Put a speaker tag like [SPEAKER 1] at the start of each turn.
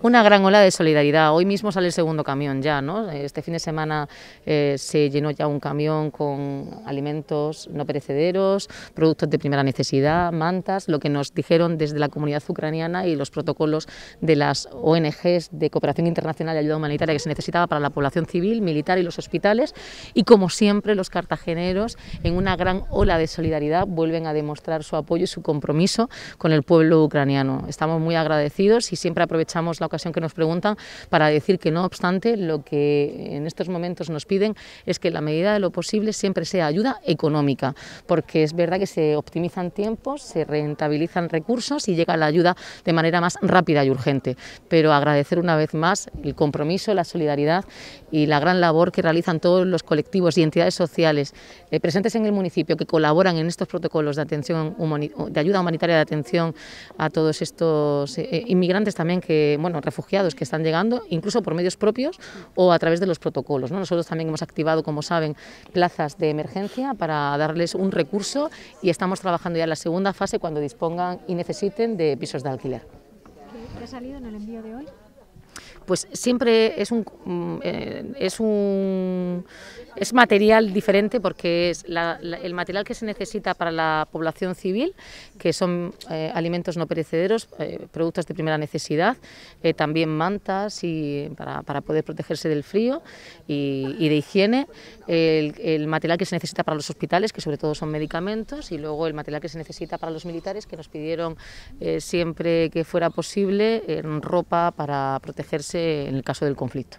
[SPEAKER 1] Una gran ola de solidaridad. Hoy mismo sale el segundo camión ya, ¿no? Este fin de semana eh, se llenó ya un camión con alimentos no perecederos, productos de primera necesidad, mantas, lo que nos dijeron desde la comunidad ucraniana y los protocolos de las ONGs de cooperación internacional y ayuda humanitaria que se necesitaba para la población civil, militar y los hospitales. Y como siempre, los cartageneros, en una gran ola de solidaridad, vuelven a demostrar su apoyo y su compromiso con el pueblo ucraniano. Estamos muy agradecidos y siempre aprovechamos la ocasión que nos preguntan, para decir que no obstante, lo que en estos momentos nos piden es que la medida de lo posible siempre sea ayuda económica, porque es verdad que se optimizan tiempos, se rentabilizan recursos y llega la ayuda de manera más rápida y urgente. Pero agradecer una vez más el compromiso, la solidaridad y la gran labor que realizan todos los colectivos y entidades sociales eh, presentes en el municipio que colaboran en estos protocolos de atención de ayuda humanitaria de atención a todos estos eh, inmigrantes también que bueno refugiados que están llegando, incluso por medios propios o a través de los protocolos. Nosotros también hemos activado, como saben, plazas de emergencia para darles un recurso y estamos trabajando ya en la segunda fase cuando dispongan y necesiten de pisos de alquiler. ha salido en el envío de hoy? pues siempre es un, mm, eh, es un es material diferente porque es el material que se necesita para la población civil, que son eh, alimentos no perecederos, eh, productos de primera necesidad, también mantas y para, poder protegerse del frío y, de higiene, el, material que se necesita para los hospitales, que sobre todo son medicamentos, y luego el material que se necesita para los militares, que nos pidieron siempre que fuera posible ropa para protegerse en el caso del conflicto.